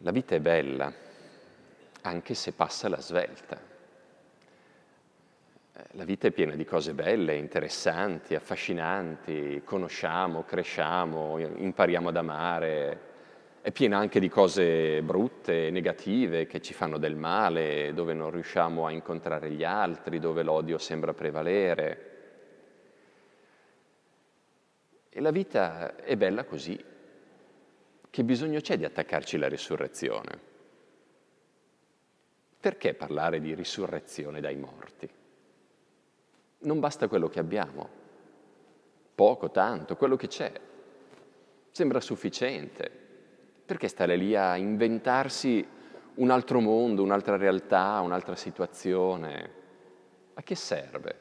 La vita è bella, anche se passa la svelta. La vita è piena di cose belle, interessanti, affascinanti, conosciamo, cresciamo, impariamo ad amare, è piena anche di cose brutte, negative, che ci fanno del male, dove non riusciamo a incontrare gli altri, dove l'odio sembra prevalere. E la vita è bella così, che bisogno c'è di attaccarci alla risurrezione? Perché parlare di risurrezione dai morti? Non basta quello che abbiamo, poco, tanto, quello che c'è. Sembra sufficiente. Perché stare lì a inventarsi un altro mondo, un'altra realtà, un'altra situazione? A che serve?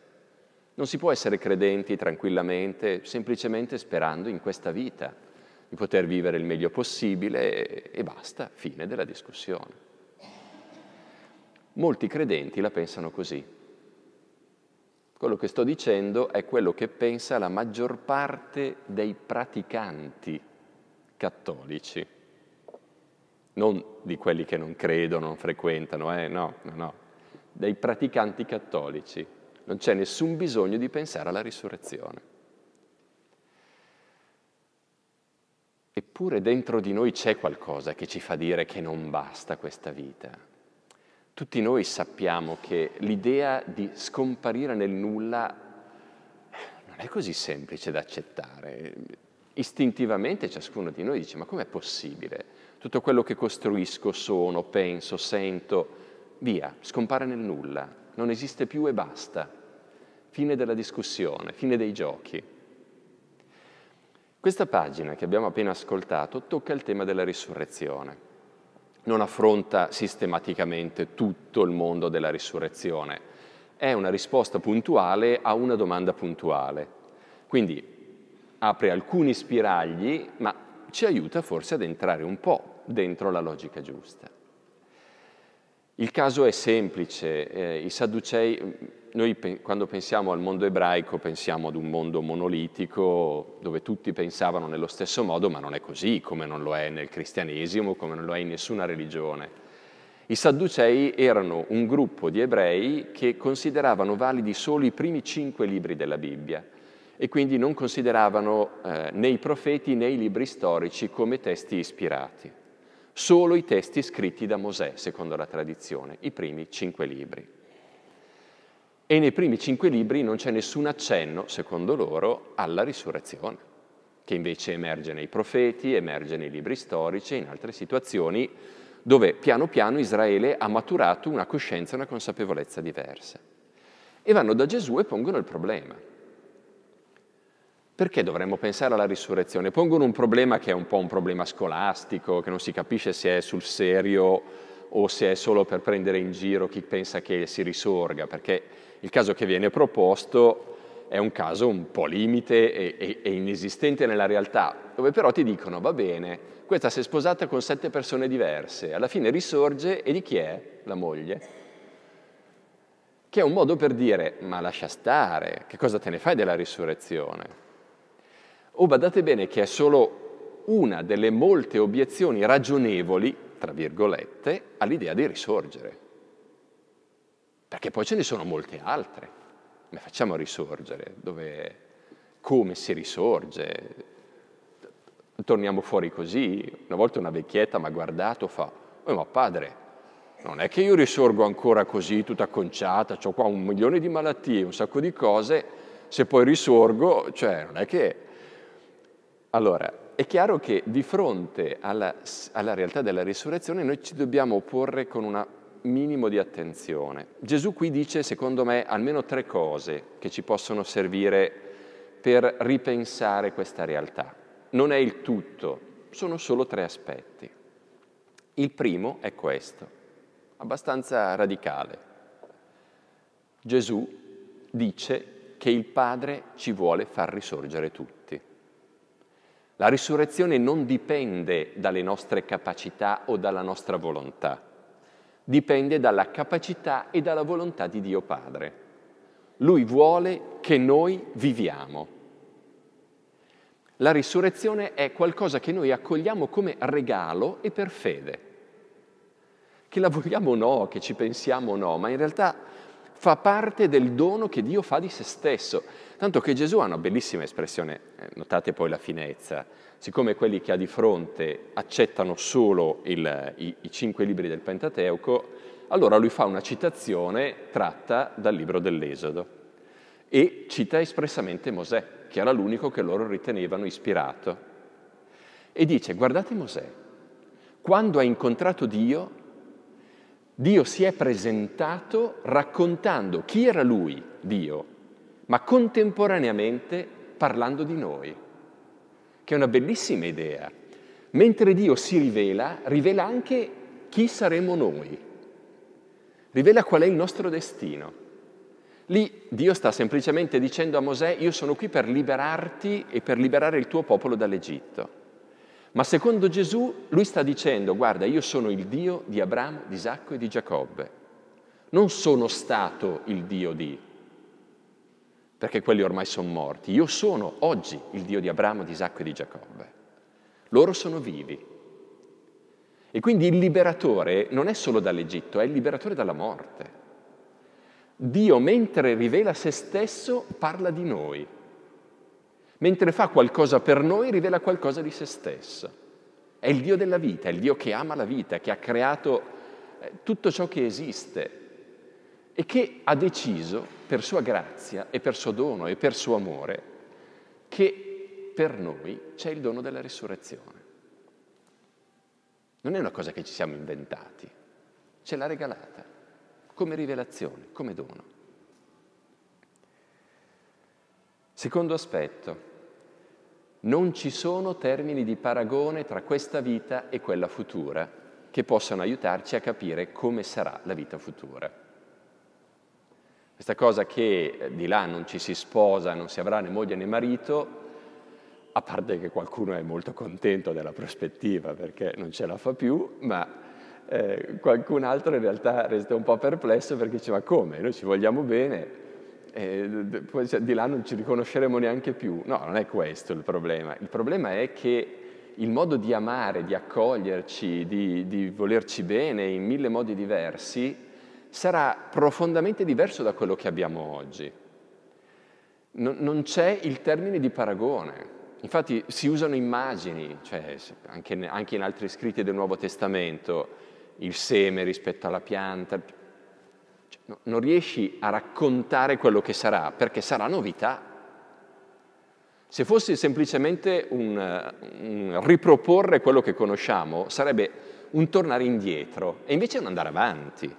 Non si può essere credenti tranquillamente semplicemente sperando in questa vita di poter vivere il meglio possibile e basta, fine della discussione. Molti credenti la pensano così. Quello che sto dicendo è quello che pensa la maggior parte dei praticanti cattolici, non di quelli che non credono, non frequentano, eh, no, no, no, dei praticanti cattolici. Non c'è nessun bisogno di pensare alla risurrezione. Eppure dentro di noi c'è qualcosa che ci fa dire che non basta questa vita. Tutti noi sappiamo che l'idea di scomparire nel nulla non è così semplice da accettare. Istintivamente ciascuno di noi dice ma com'è possibile? Tutto quello che costruisco, sono, penso, sento, via, scompare nel nulla, non esiste più e basta. Fine della discussione, fine dei giochi. Questa pagina che abbiamo appena ascoltato tocca il tema della risurrezione. Non affronta sistematicamente tutto il mondo della risurrezione, è una risposta puntuale a una domanda puntuale. Quindi apre alcuni spiragli, ma ci aiuta forse ad entrare un po' dentro la logica giusta. Il caso è semplice, eh, i Sadducei mm, noi quando pensiamo al mondo ebraico pensiamo ad un mondo monolitico dove tutti pensavano nello stesso modo, ma non è così, come non lo è nel cristianesimo, come non lo è in nessuna religione. I Sadducei erano un gruppo di ebrei che consideravano validi solo i primi cinque libri della Bibbia e quindi non consideravano eh, né i profeti né i libri storici come testi ispirati solo i testi scritti da Mosè, secondo la tradizione, i primi cinque libri. E nei primi cinque libri non c'è nessun accenno, secondo loro, alla risurrezione, che invece emerge nei profeti, emerge nei libri storici e in altre situazioni dove piano piano Israele ha maturato una coscienza e una consapevolezza diversa. E vanno da Gesù e pongono il problema. Perché dovremmo pensare alla risurrezione? Pongono un problema che è un po' un problema scolastico, che non si capisce se è sul serio o se è solo per prendere in giro chi pensa che si risorga, perché il caso che viene proposto è un caso un po' limite e, e, e inesistente nella realtà, dove però ti dicono, va bene, questa si è sposata con sette persone diverse, alla fine risorge e di chi è la moglie? Che è un modo per dire, ma lascia stare, che cosa te ne fai della risurrezione? O oh, badate bene che è solo una delle molte obiezioni ragionevoli, tra virgolette, all'idea di risorgere. Perché poi ce ne sono molte altre. Come facciamo a risorgere? Dove, come si risorge? Torniamo fuori così. Una volta una vecchietta mi ha guardato e fa, oh, ma padre, non è che io risorgo ancora così, tutta conciata, ho qua un milione di malattie, un sacco di cose, se poi risorgo, cioè non è che allora, è chiaro che di fronte alla, alla realtà della risurrezione noi ci dobbiamo porre con un minimo di attenzione. Gesù qui dice, secondo me, almeno tre cose che ci possono servire per ripensare questa realtà. Non è il tutto, sono solo tre aspetti. Il primo è questo, abbastanza radicale. Gesù dice che il Padre ci vuole far risorgere tutti. La risurrezione non dipende dalle nostre capacità o dalla nostra volontà, dipende dalla capacità e dalla volontà di Dio Padre. Lui vuole che noi viviamo. La risurrezione è qualcosa che noi accogliamo come regalo e per fede. Che la vogliamo o no, che ci pensiamo o no, ma in realtà fa parte del dono che Dio fa di se stesso. Tanto che Gesù ha una bellissima espressione, eh, notate poi la finezza, siccome quelli che ha di fronte accettano solo il, i, i cinque libri del Pentateuco, allora lui fa una citazione tratta dal libro dell'Esodo e cita espressamente Mosè, che era l'unico che loro ritenevano ispirato. E dice, guardate Mosè, quando ha incontrato Dio Dio si è presentato raccontando chi era lui, Dio, ma contemporaneamente parlando di noi, che è una bellissima idea. Mentre Dio si rivela, rivela anche chi saremo noi, rivela qual è il nostro destino. Lì Dio sta semplicemente dicendo a Mosè, io sono qui per liberarti e per liberare il tuo popolo dall'Egitto. Ma secondo Gesù lui sta dicendo, guarda, io sono il Dio di Abramo, di Isacco e di Giacobbe. Non sono stato il Dio di, perché quelli ormai sono morti. Io sono oggi il Dio di Abramo, di Isacco e di Giacobbe. Loro sono vivi. E quindi il liberatore non è solo dall'Egitto, è il liberatore dalla morte. Dio, mentre rivela se stesso, parla di noi. Mentre fa qualcosa per noi, rivela qualcosa di se stessa. È il Dio della vita, è il Dio che ama la vita, che ha creato eh, tutto ciò che esiste e che ha deciso, per sua grazia e per suo dono e per suo amore, che per noi c'è il dono della risurrezione. Non è una cosa che ci siamo inventati, ce l'ha regalata come rivelazione, come dono. Secondo aspetto, non ci sono termini di paragone tra questa vita e quella futura che possano aiutarci a capire come sarà la vita futura. Questa cosa che eh, di là non ci si sposa, non si avrà né moglie né marito, a parte che qualcuno è molto contento della prospettiva perché non ce la fa più, ma eh, qualcun altro in realtà resta un po' perplesso perché dice ma come? Noi ci vogliamo bene, eh, poi di là non ci riconosceremo neanche più. No, non è questo il problema. Il problema è che il modo di amare, di accoglierci, di, di volerci bene in mille modi diversi sarà profondamente diverso da quello che abbiamo oggi. Non, non c'è il termine di paragone. Infatti si usano immagini, cioè anche, anche in altri scritti del Nuovo Testamento, il seme rispetto alla pianta, cioè, no, non riesci a raccontare quello che sarà, perché sarà novità. Se fosse semplicemente un, un riproporre quello che conosciamo, sarebbe un tornare indietro, e invece un andare avanti.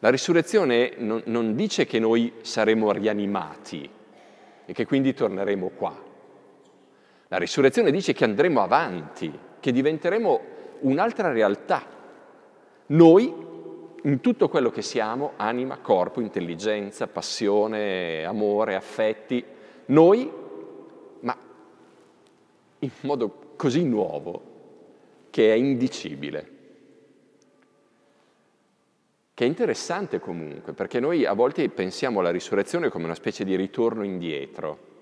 La risurrezione non, non dice che noi saremo rianimati e che quindi torneremo qua. La risurrezione dice che andremo avanti, che diventeremo un'altra realtà. Noi in tutto quello che siamo, anima, corpo, intelligenza, passione, amore, affetti, noi, ma in modo così nuovo che è indicibile. Che è interessante comunque, perché noi a volte pensiamo alla risurrezione come una specie di ritorno indietro.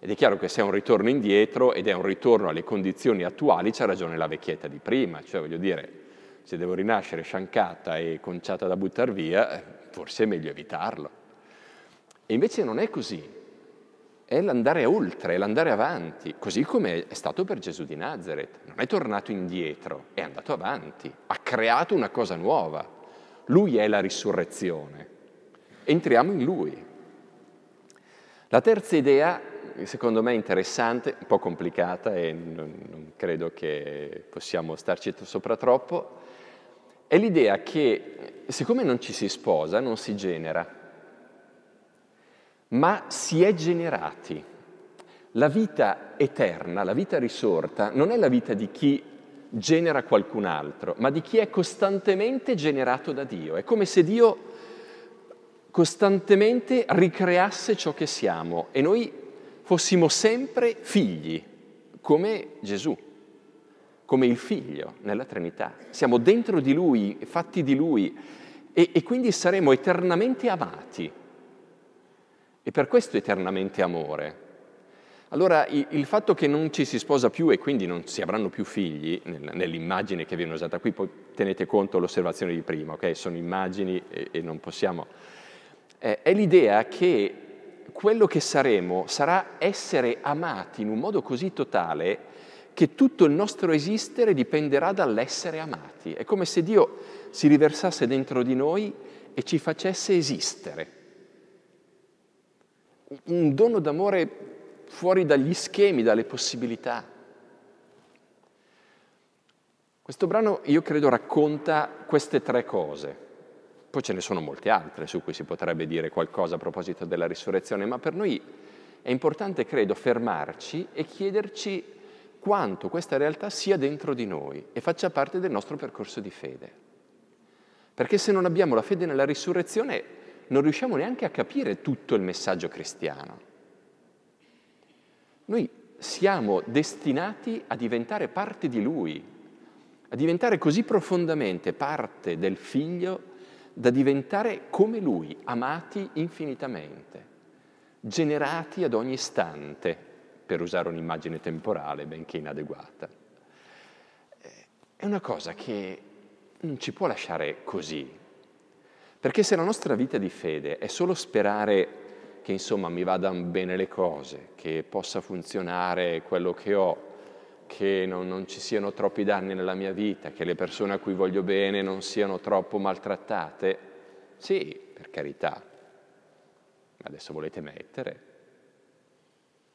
Ed è chiaro che se è un ritorno indietro ed è un ritorno alle condizioni attuali, c'ha ragione la vecchietta di prima, cioè voglio dire, se devo rinascere sciancata e conciata da buttare via, forse è meglio evitarlo. E invece non è così, è l'andare oltre, è l'andare avanti, così come è stato per Gesù di Nazareth. Non è tornato indietro, è andato avanti, ha creato una cosa nuova. Lui è la risurrezione. Entriamo in lui. La terza idea secondo me interessante, un po' complicata e non, non credo che possiamo starci sopra troppo, è l'idea che siccome non ci si sposa, non si genera, ma si è generati. La vita eterna, la vita risorta, non è la vita di chi genera qualcun altro, ma di chi è costantemente generato da Dio. È come se Dio costantemente ricreasse ciò che siamo e noi fossimo sempre figli, come Gesù, come il figlio nella Trinità. Siamo dentro di Lui, fatti di Lui e, e quindi saremo eternamente amati. E per questo eternamente amore. Allora il fatto che non ci si sposa più e quindi non si avranno più figli, nell'immagine che viene usata qui, poi tenete conto l'osservazione di prima, ok? Sono immagini e, e non possiamo... Eh, è l'idea che quello che saremo sarà essere amati in un modo così totale che tutto il nostro esistere dipenderà dall'essere amati. È come se Dio si riversasse dentro di noi e ci facesse esistere. Un dono d'amore fuori dagli schemi, dalle possibilità. Questo brano, io credo, racconta queste tre cose. Poi ce ne sono molte altre su cui si potrebbe dire qualcosa a proposito della risurrezione, ma per noi è importante, credo, fermarci e chiederci quanto questa realtà sia dentro di noi e faccia parte del nostro percorso di fede. Perché se non abbiamo la fede nella risurrezione non riusciamo neanche a capire tutto il messaggio cristiano. Noi siamo destinati a diventare parte di Lui, a diventare così profondamente parte del Figlio da diventare come Lui, amati infinitamente, generati ad ogni istante, per usare un'immagine temporale benché inadeguata. Eh, è una cosa che non ci può lasciare così, perché se la nostra vita di fede è solo sperare che insomma mi vadano bene le cose, che possa funzionare quello che ho, che non, non, ci siano troppi danni nella mia vita, che le persone a cui voglio bene non siano troppo maltrattate. Sì, per carità, ma adesso volete mettere.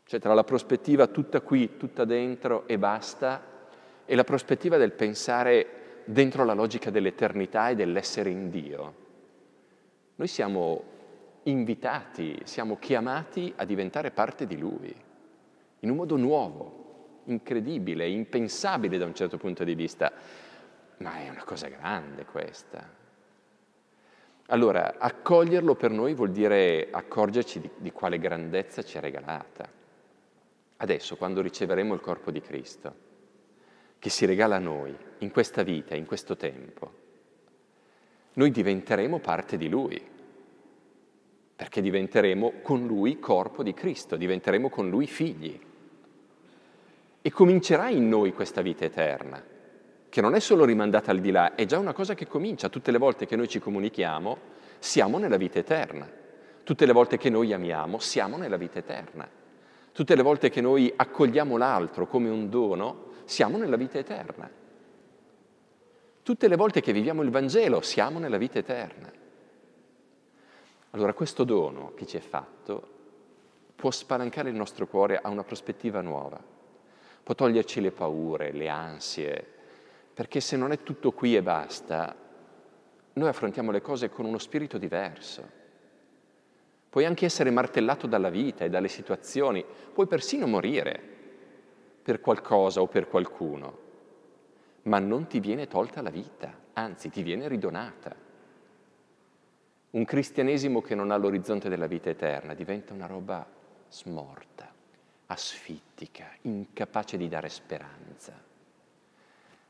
Cioè tra la prospettiva tutta qui, tutta dentro e basta, e la prospettiva del pensare dentro la logica dell'eternità e dell'essere in Dio. Noi siamo invitati, siamo chiamati a diventare parte di Lui, in un modo nuovo, incredibile, impensabile da un certo punto di vista, ma è una cosa grande questa. Allora, accoglierlo per noi vuol dire accorgerci di, di quale grandezza ci è regalata. Adesso, quando riceveremo il corpo di Cristo, che si regala a noi, in questa vita, in questo tempo, noi diventeremo parte di Lui, perché diventeremo con Lui corpo di Cristo, diventeremo con Lui figli e comincerà in noi questa vita eterna, che non è solo rimandata al di là, è già una cosa che comincia. Tutte le volte che noi ci comunichiamo, siamo nella vita eterna. Tutte le volte che noi amiamo, siamo nella vita eterna. Tutte le volte che noi accogliamo l'altro come un dono, siamo nella vita eterna. Tutte le volte che viviamo il Vangelo, siamo nella vita eterna. Allora questo dono che ci è fatto può spalancare il nostro cuore a una prospettiva nuova può toglierci le paure, le ansie, perché se non è tutto qui e basta, noi affrontiamo le cose con uno spirito diverso. Puoi anche essere martellato dalla vita e dalle situazioni, puoi persino morire per qualcosa o per qualcuno, ma non ti viene tolta la vita, anzi ti viene ridonata. Un cristianesimo che non ha l'orizzonte della vita eterna diventa una roba smorta asfittica, incapace di dare speranza.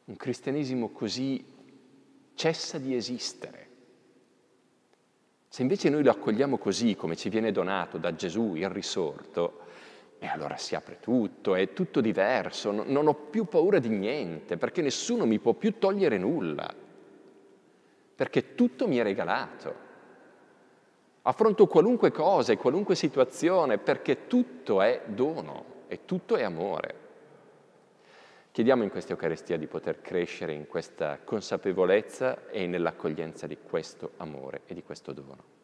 Un cristianesimo così cessa di esistere. Se invece noi lo accogliamo così, come ci viene donato da Gesù il risorto, e allora si apre tutto, è tutto diverso, non ho più paura di niente, perché nessuno mi può più togliere nulla, perché tutto mi è regalato affronto qualunque cosa e qualunque situazione perché tutto è dono e tutto è amore. Chiediamo in questa Eucaristia di poter crescere in questa consapevolezza e nell'accoglienza di questo amore e di questo dono.